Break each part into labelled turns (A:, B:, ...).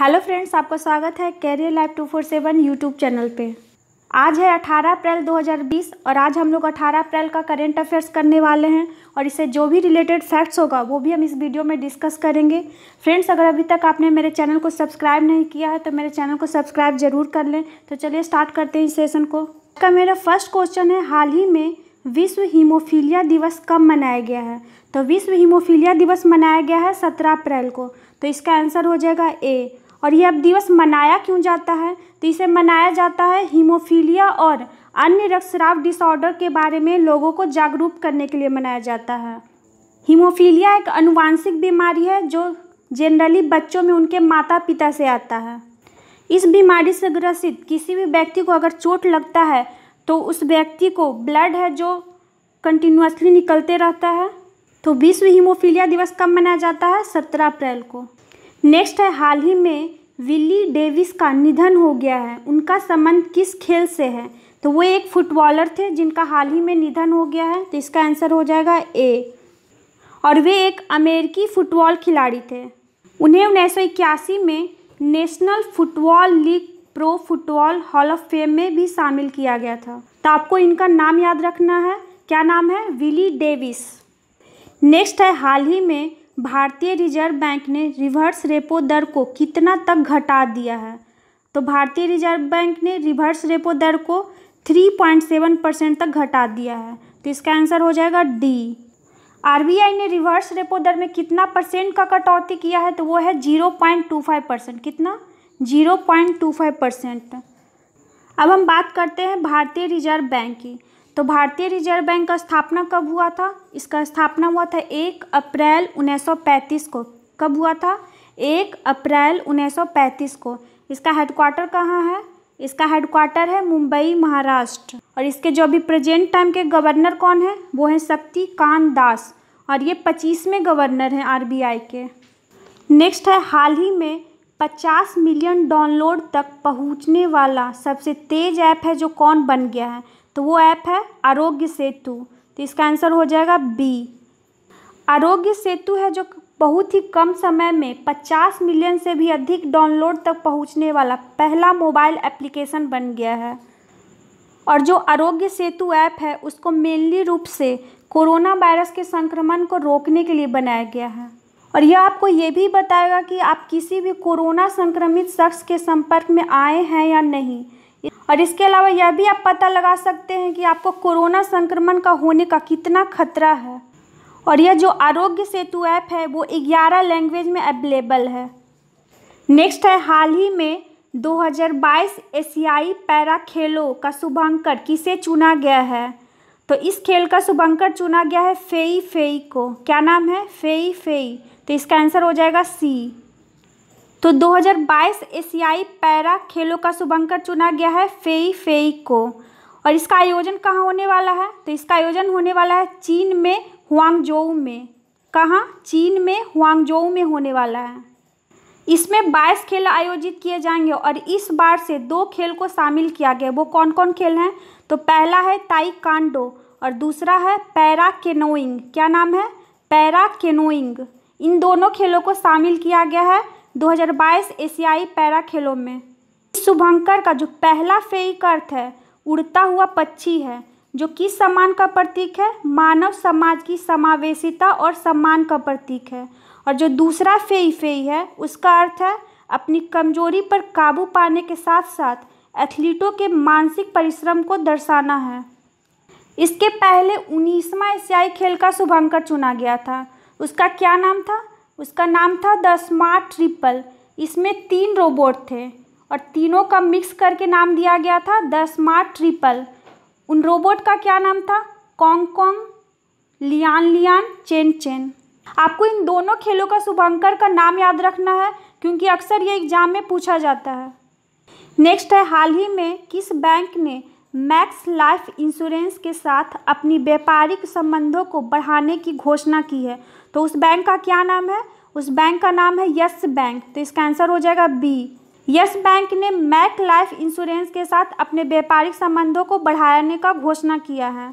A: Hello friends आपका स्वागत है career life two four seven YouTube channel पे आज है 18 अप्रैल 2020 और आज हम लोग 18 अप्रैल का करेंट अफेयर्स करने वाले हैं और इससे जो भी रिलेटेड फैक्ट्स होगा वो भी हम इस वीडियो में डिस्कस करेंगे फ्रेंड्स अगर अभी तक आपने मेरे चैनल को सब्सक्राइब नहीं किया है तो मेरे चैनल को सब्सक्राइब जरूर कर लें तो चलिए स्टार्ट करते हैं इस सेशन को का मेरा फर्स्ट क्वेश्चन है हाल ही में विश्व हीमोफीलिया दिवस कब मनाया गया है तो विश्व हीमोफीलिया दिवस मनाया गया है सत्रह अप्रैल को तो इसका आंसर हो जाएगा ए और यह दिवस मनाया क्यों जाता है तो इसे मनाया जाता है हीमोफीलिया और अन्य रक्तस्राव डिसऑर्डर के बारे में लोगों को जागरूक करने के लिए मनाया जाता है हीमोफीलिया एक अनुवांशिक बीमारी है जो जनरली बच्चों में उनके माता पिता से आता है इस बीमारी से ग्रसित किसी भी व्यक्ति को अगर चोट लगता है तो उस व्यक्ति को ब्लड है जो कंटिन्यूसली निकलते रहता है तो विश्व हीमोफीलिया दिवस कब मनाया जाता है सत्रह अप्रैल को नेक्स्ट है हाल ही में विली डेविस का निधन हो गया है उनका संबंध किस खेल से है तो वो एक फुटबॉलर थे जिनका हाल ही में निधन हो गया है तो इसका आंसर हो जाएगा ए और वे एक अमेरिकी फुटबॉल खिलाड़ी थे उन्हें उन्नीस सौ इक्यासी में national football league pro football hall of fame में भी शामिल किया गया था तो आपको इनका नाम याद रखना है क्या नाम है विली डेविस नेक्स्ट है हाल ही में भारतीय रिजर्व बैंक ने रिवर्स रेपो दर को कितना तक घटा दिया है तो भारतीय रिजर्व बैंक ने रिवर्स रेपो दर को 3.7 परसेंट तक घटा दिया है तो इसका आंसर हो जाएगा डी आरबीआई ने रिवर्स रेपो दर में कितना परसेंट का कटौती किया है तो वो है जीरो परसेंट कितना जीरो परसेंट अब हम बात करते हैं भारतीय रिजर्व बैंक की तो भारतीय रिजर्व बैंक का स्थापना कब हुआ था इसका स्थापना हुआ था एक अप्रैल 1935 को कब हुआ था एक अप्रैल 1935 को इसका हेडक्वार्टर कहाँ है इसका हेडक्वार्टर है मुंबई महाराष्ट्र और इसके जो अभी प्रेजेंट टाइम के गवर्नर कौन है वो हैं शक्ति दास और ये पच्चीसवें गवर्नर हैं आर के नेक्स्ट है हाल ही में 50 मिलियन डाउनलोड तक पहुंचने वाला सबसे तेज़ ऐप है जो कौन बन गया है तो वो ऐप है आरोग्य सेतु तो इसका आंसर हो जाएगा बी आरोग्य सेतु है जो बहुत ही कम समय में 50 मिलियन से भी अधिक डाउनलोड तक पहुंचने वाला पहला मोबाइल एप्लीकेशन बन गया है और जो आरोग्य सेतु ऐप है उसको मेनली रूप से कोरोना वायरस के संक्रमण को रोकने के लिए बनाया गया है और यह आपको ये भी बताएगा कि आप किसी भी कोरोना संक्रमित शख्स के संपर्क में आए हैं या नहीं और इसके अलावा यह भी आप पता लगा सकते हैं कि आपको कोरोना संक्रमण का होने का कितना खतरा है और यह जो आरोग्य सेतु ऐप है वो 11 लैंग्वेज में अवेलेबल है नेक्स्ट है हाल ही में 2022 एशियाई पैरा खेलों का शुभंकर किसे चुना गया है तो इस खेल का शुभंकर चुना गया है फेई फेई को क्या नाम है फेई फेई तो इसका आंसर हो जाएगा सी तो 2022 एशियाई पैरा खेलों का शुभंकर चुना गया है फेई फेई को और इसका आयोजन कहाँ होने वाला है तो इसका आयोजन होने वाला है चीन में हुआंगजोऊ में कहाँ चीन में हुआंगजोऊ में होने वाला है इसमें 22 खेल आयोजित किए जाएंगे और इस बार से दो खेल को शामिल किया गया वो कौन कौन खेल हैं तो पहला है ताई कांडो और दूसरा है पैरा केनोइंग क्या नाम है पैरा केनोइंग इन दोनों खेलों को शामिल किया गया है 2022 एशियाई पैरा खेलों में इस शुभंकर का जो पहला फेयिक अर्थ है उड़ता हुआ पक्षी है जो किस सम्मान का प्रतीक है मानव समाज की समावेशिता और सम्मान का प्रतीक है और जो दूसरा फेई फेई है उसका अर्थ है अपनी कमजोरी पर काबू पाने के साथ साथ एथलीटों के मानसिक परिश्रम को दर्शाना है इसके पहले उन्नीसवा एशियाई खेल का शुभंकर चुना गया था उसका क्या नाम था उसका नाम था द स्मार्ट ट्रिपल इसमें तीन रोबोट थे और तीनों का मिक्स करके नाम दिया गया था द स्मार्ट ट्रिपल उन रोबोट का क्या नाम था Kong Kong Lian Lian Chen Chen आपको इन दोनों खेलों का शुभंकर का नाम याद रखना है क्योंकि अक्सर ये एग्जाम में पूछा जाता है नेक्स्ट है हाल ही में किस बैंक ने मैक्स लाइफ इंश्योरेंस के साथ अपनी व्यापारिक संबंधों को बढ़ाने की घोषणा की है तो उस बैंक का क्या नाम है उस बैंक का नाम है यस बैंक तो इसका आंसर हो जाएगा बी यस बैंक ने मैक लाइफ इंश्योरेंस के साथ अपने व्यापारिक संबंधों को बढ़ाने का घोषणा किया है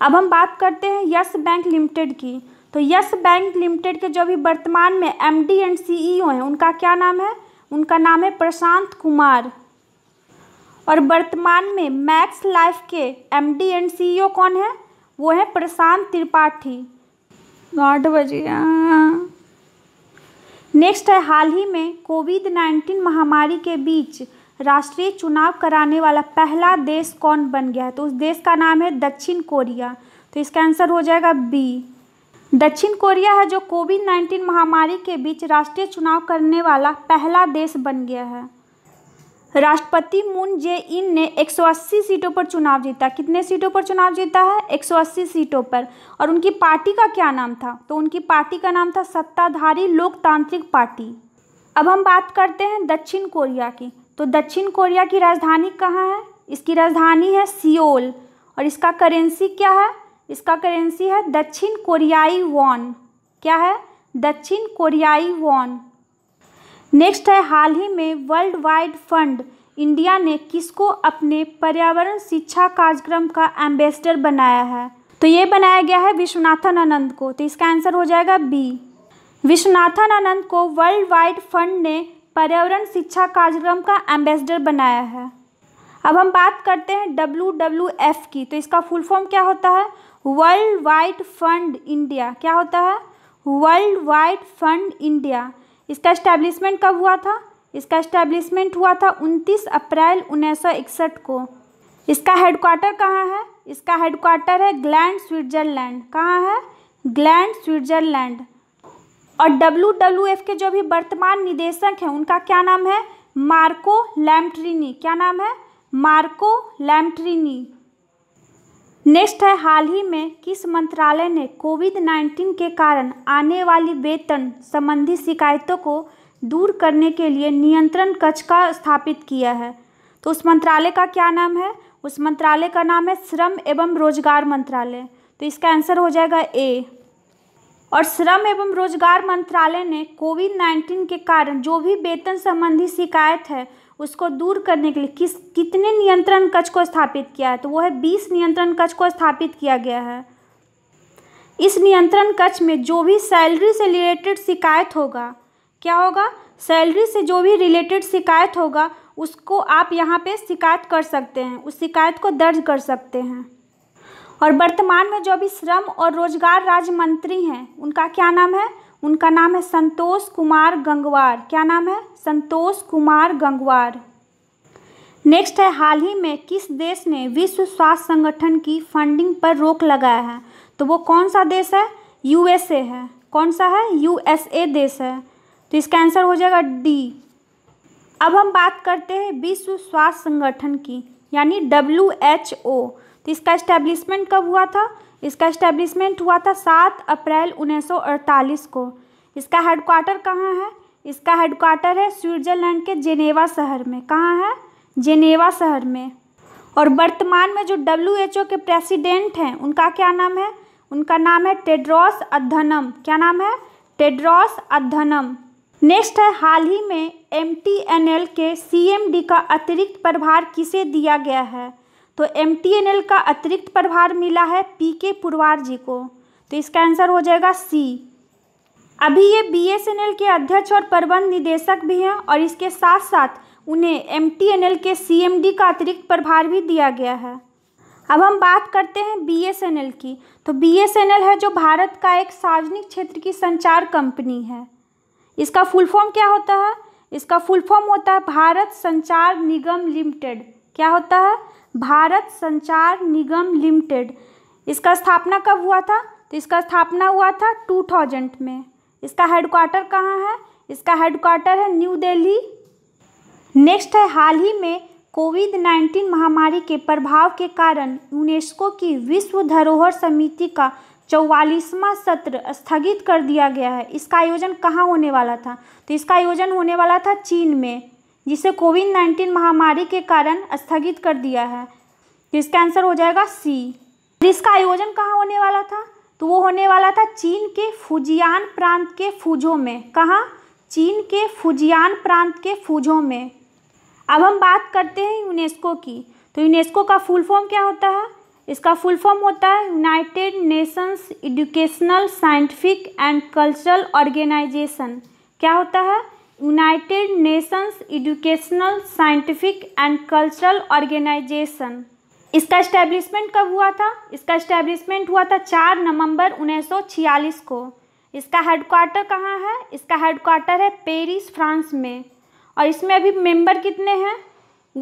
A: अब हम बात करते हैं यस बैंक लिमिटेड की तो यस बैंक लिमिटेड के जो भी वर्तमान में एम एंड सी हैं उनका क्या नाम है उनका नाम है प्रशांत कुमार और वर्तमान में मैक्स लाइफ के एमडी एंड सीईओ कौन है वो है प्रशांत त्रिपाठी आठ बजे हाँ। नेक्स्ट है हाल ही में कोविड नाइन्टीन महामारी के बीच राष्ट्रीय चुनाव कराने वाला पहला देश कौन बन गया है तो उस देश का नाम है दक्षिण कोरिया तो इसका आंसर हो जाएगा बी दक्षिण कोरिया है जो कोविड नाइन्टीन महामारी के बीच राष्ट्रीय चुनाव करने वाला पहला देश बन गया है राष्ट्रपति मून जे इन ने 180 सीटों पर चुनाव जीता कितने सीटों पर चुनाव जीता है 180 सीटों पर और उनकी पार्टी का क्या नाम था तो उनकी पार्टी का नाम था सत्ताधारी लोकतांत्रिक पार्टी अब हम बात करते हैं दक्षिण कोरिया की तो दक्षिण कोरिया की राजधानी कहाँ है इसकी राजधानी है सियोल और इसका करेंसी क्या है इसका करेंसी है दक्षिण कोरियाई वॉन क्या है दक्षिण कोरियाई वॉन नेक्स्ट है हाल ही में वर्ल्ड वाइड फंड इंडिया ने किसको अपने पर्यावरण शिक्षा कार्यक्रम का एम्बेसडर बनाया है तो ये बनाया गया है विश्वनाथन आनंद को तो इसका आंसर हो जाएगा बी विश्वनाथन आनंद को वर्ल्ड वाइड फंड ने पर्यावरण शिक्षा कार्यक्रम का एम्बेसडर बनाया है अब हम बात करते हैं डब्ल्यू एफ की तो इसका फुल फॉर्म क्या होता है वर्ल्ड वाइड फंड इंडिया क्या होता है वर्ल्ड वाइड फंड इंडिया इसका इस्टेब्लिशमेंट कब हुआ था इसका इस्टेब्लिशमेंट हुआ था 29 अप्रैल उन्नीस को इसका हेडक्वार्टर कहाँ है इसका हेडक्वार्टर है ग्लैंड स्विट्जरलैंड कहाँ है ग्लैंड स्विट्जरलैंड और डब्लू डब्ल्यू एफ के जो भी वर्तमान निदेशक हैं उनका क्या नाम है मार्को लैमट्रीनी क्या नाम है मार्को लैमट्रीनी नेक्स्ट है हाल ही में किस मंत्रालय ने कोविड नाइन्टीन के कारण आने वाली वेतन संबंधी शिकायतों को दूर करने के लिए नियंत्रण कक्ष का स्थापित किया है तो उस मंत्रालय का क्या नाम है उस मंत्रालय का नाम है श्रम एवं रोजगार मंत्रालय तो इसका आंसर हो जाएगा ए और श्रम एवं रोजगार मंत्रालय ने कोविड नाइन्टीन के कारण जो भी वेतन संबंधी शिकायत है उसको दूर करने के लिए किस कितने नियंत्रण कक्ष को स्थापित किया है तो वो है बीस नियंत्रण कक्ष को स्थापित किया गया है इस नियंत्रण कक्ष में जो भी सैलरी से रिलेटेड शिकायत होगा क्या होगा सैलरी से जो भी रिलेटेड शिकायत होगा उसको आप यहाँ पे शिकायत कर सकते हैं उस शिकायत को दर्ज कर सकते हैं और वर्तमान में जो भी श्रम और रोजगार राज्य मंत्री हैं उनका क्या नाम है उनका नाम है संतोष कुमार गंगवार क्या नाम है संतोष कुमार गंगवार नेक्स्ट है हाल ही में किस देश ने विश्व स्वास्थ्य संगठन की फंडिंग पर रोक लगाया है तो वो कौन सा देश है यूएसए है कौन सा है यूएसए देश है तो इसका आंसर हो जाएगा डी अब हम बात करते हैं विश्व स्वास्थ्य संगठन की यानी डब्ल्यू एच ओ तो इसका इस्टेब्लिशमेंट कब हुआ था इसका इस्टेब्लिशमेंट हुआ था सात अप्रैल 1948 को इसका हेडक्वार्टर कहाँ है इसका हेडक्वार्टर है स्विट्जरलैंड के जेनेवा शहर में कहाँ है जेनेवा शहर में और वर्तमान में जो डब्ल्यू के प्रेसिडेंट हैं उनका क्या नाम है उनका नाम है टेड्रॉस अधनम क्या नाम है टेड्रॉस अधनम नेक्स्ट है हाल ही में एम के सी का अतिरिक्त प्रभार किसे दिया गया है तो एम का अतिरिक्त प्रभार मिला है पी के पुरवार जी को तो इसका आंसर हो जाएगा सी अभी ये एल के अध्यक्ष और प्रबंध निदेशक भी हैं और इसके साथ साथ उन्हें एल के डी का अतिरिक्त प्रभार भी दिया गया है अब हम बात करते हैं एल की तो एल है जो भारत का एक सार्वजनिक क्षेत्र की संचार कंपनी है इसका फुल फॉर्म क्या होता है इसका फुल फॉर्म होता है भारत संचार निगम लिमिटेड क्या होता है भारत संचार निगम लिमिटेड इसका स्थापना कब हुआ था तो इसका स्थापना हुआ था टू थाउजेंड में इसका हेडक्वार्टर कहाँ है इसका हेडक्वार्टर है न्यू दिल्ली नेक्स्ट है हाल ही में कोविड नाइन्टीन महामारी के प्रभाव के कारण यूनेस्को की विश्व धरोहर समिति का चौवालीसवां सत्र स्थगित कर दिया गया है इसका आयोजन कहाँ होने वाला था तो इसका आयोजन होने वाला था चीन में जिसे कोविड नाइन्टीन महामारी के कारण स्थगित कर दिया है तो इसका आंसर हो जाएगा सी इसका आयोजन कहाँ होने वाला था तो वो होने वाला था चीन के फुजियान प्रांत के फूजो में कहाँ चीन के फुजियान प्रांत के फूजो में अब हम बात करते हैं यूनेस्को की तो यूनेस्को का फुल फॉर्म क्या होता है इसका फुल फॉर्म होता है United Nations educational scientific and cultural organisation क्या होता है United Nations educational scientific and cultural organisation इसका इस्टेब्लिशमेंट कब हुआ था इसका इस्टेब्लिशमेंट हुआ था चार नवंबर 1946 को इसका हेडक्वार्टर कहाँ है इसका हेडक्वार्टर है पेरिस फ्रांस में और इसमें अभी मेंबर कितने हैं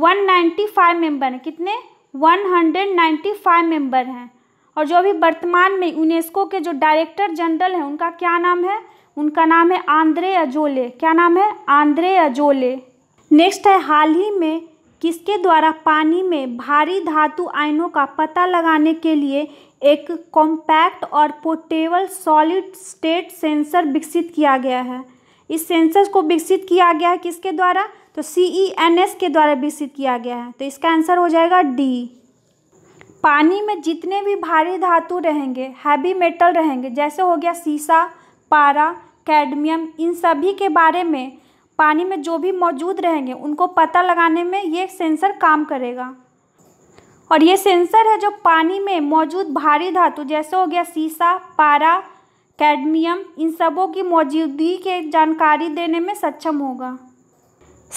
A: 195 मेंबर हैं कितने 195 मेंबर हैं और जो अभी वर्तमान में यूनेस्को के जो डायरेक्टर जनरल हैं उनका क्या नाम है उनका नाम है आंद्रे अजोले क्या नाम है आंद्रे अजोले नेक्स्ट है हाल ही में किसके द्वारा पानी में भारी धातु आयनों का पता लगाने के लिए एक कॉम्पैक्ट और पोर्टेबल सॉलिड स्टेट सेंसर विकसित किया गया है इस सेंसर को विकसित किया गया है किसके द्वारा तो सी ई एन एस के द्वारा विकसित किया गया है तो इसका आंसर हो जाएगा डी पानी में जितने भी भारी धातु रहेंगे हैवी मेटल रहेंगे जैसे हो गया सीसा पारा कैडमियम इन सभी के बारे में पानी में जो भी मौजूद रहेंगे उनको पता लगाने में ये सेंसर काम करेगा और ये सेंसर है जो पानी में मौजूद भारी धातु जैसे हो गया सीसा पारा कैडमियम इन सबों की मौजूदगी के जानकारी देने में सक्षम होगा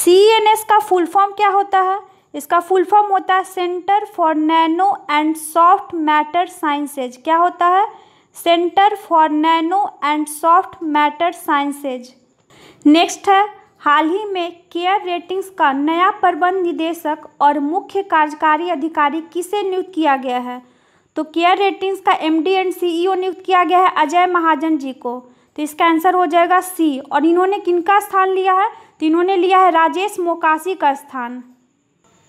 A: सी एन एस का फुल फॉर्म क्या होता है इसका फुल फॉर्म होता है centre for nano and soft matter sciences क्या होता है centre for nano and soft matter sciences next है हाल ही में केयर रेटिंग्स का नया प्रबंध निदेशक और मुख्य कार्यकारी अधिकारी किसे नियुक्त किया गया है तो केयर रेटिंग्स का एमडी एंड सीईओ नियुक्त किया गया है अजय महाजन जी को तो इसका आंसर हो जाएगा सी और इन्होंने किनका स्थान लिया है तो इन्होंने लिया है राजेश मोकासी का स्थान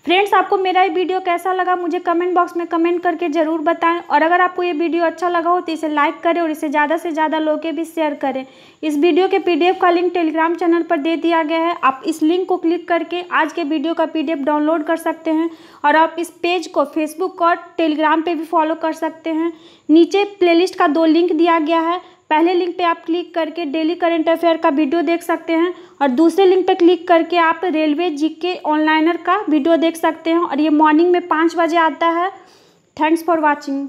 A: फ्रेंड्स आपको मेरा ये वीडियो कैसा लगा मुझे कमेंट बॉक्स में कमेंट करके ज़रूर बताएं और अगर आपको ये वीडियो अच्छा लगा हो तो इसे लाइक करें और इसे ज़्यादा से ज़्यादा लोगों के भी शेयर करें इस वीडियो के पीडीएफ का लिंक टेलीग्राम चैनल पर दे दिया गया है आप इस लिंक को क्लिक करके आज के वीडियो का पी डाउनलोड कर सकते हैं और आप इस पेज को फेसबुक और टेलीग्राम पर भी फॉलो कर सकते हैं नीचे प्ले का दो लिंक दिया गया है पहले लिंक पे आप क्लिक करके डेली करंट अफेयर का वीडियो देख सकते हैं और दूसरे लिंक पे क्लिक करके आप रेलवे जी के ऑनलाइनर का वीडियो देख सकते हैं और ये मॉर्निंग में पाँच बजे आता है थैंक्स फॉर वॉचिंग